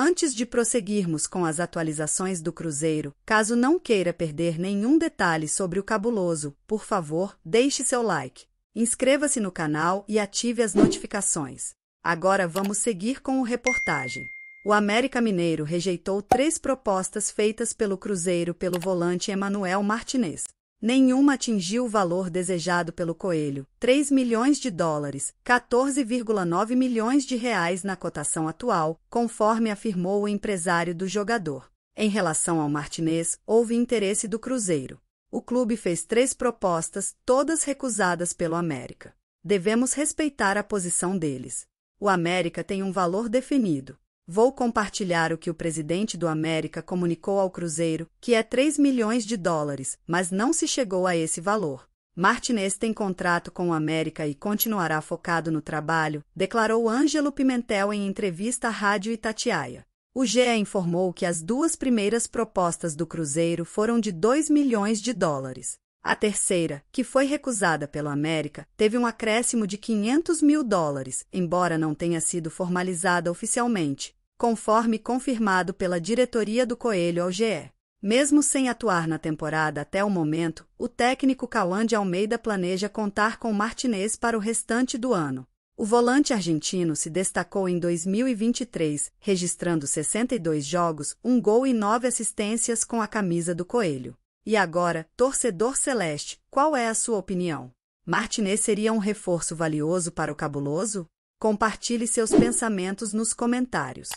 Antes de prosseguirmos com as atualizações do Cruzeiro, caso não queira perder nenhum detalhe sobre o cabuloso, por favor, deixe seu like. Inscreva-se no canal e ative as notificações. Agora vamos seguir com o reportagem. O América Mineiro rejeitou três propostas feitas pelo Cruzeiro pelo volante Emanuel Martinez. Nenhuma atingiu o valor desejado pelo coelho, 3 milhões de dólares, 14,9 milhões de reais na cotação atual, conforme afirmou o empresário do jogador. Em relação ao Martinez, houve interesse do Cruzeiro. O clube fez três propostas, todas recusadas pelo América. Devemos respeitar a posição deles. O América tem um valor definido. Vou compartilhar o que o presidente do América comunicou ao Cruzeiro, que é 3 milhões de dólares, mas não se chegou a esse valor. Martinez tem contrato com o América e continuará focado no trabalho, declarou Ângelo Pimentel em entrevista à Rádio Itatiaia. O GE informou que as duas primeiras propostas do Cruzeiro foram de 2 milhões de dólares. A terceira, que foi recusada pelo América, teve um acréscimo de 500 mil dólares, embora não tenha sido formalizada oficialmente conforme confirmado pela diretoria do Coelho ao GE. Mesmo sem atuar na temporada até o momento, o técnico Cauã de Almeida planeja contar com Martinez para o restante do ano. O volante argentino se destacou em 2023, registrando 62 jogos, um gol e nove assistências com a camisa do Coelho. E agora, torcedor celeste, qual é a sua opinião? Martinez seria um reforço valioso para o cabuloso? Compartilhe seus pensamentos nos comentários.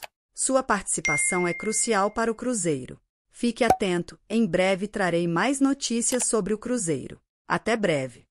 Sua participação é crucial para o Cruzeiro. Fique atento, em breve trarei mais notícias sobre o Cruzeiro. Até breve!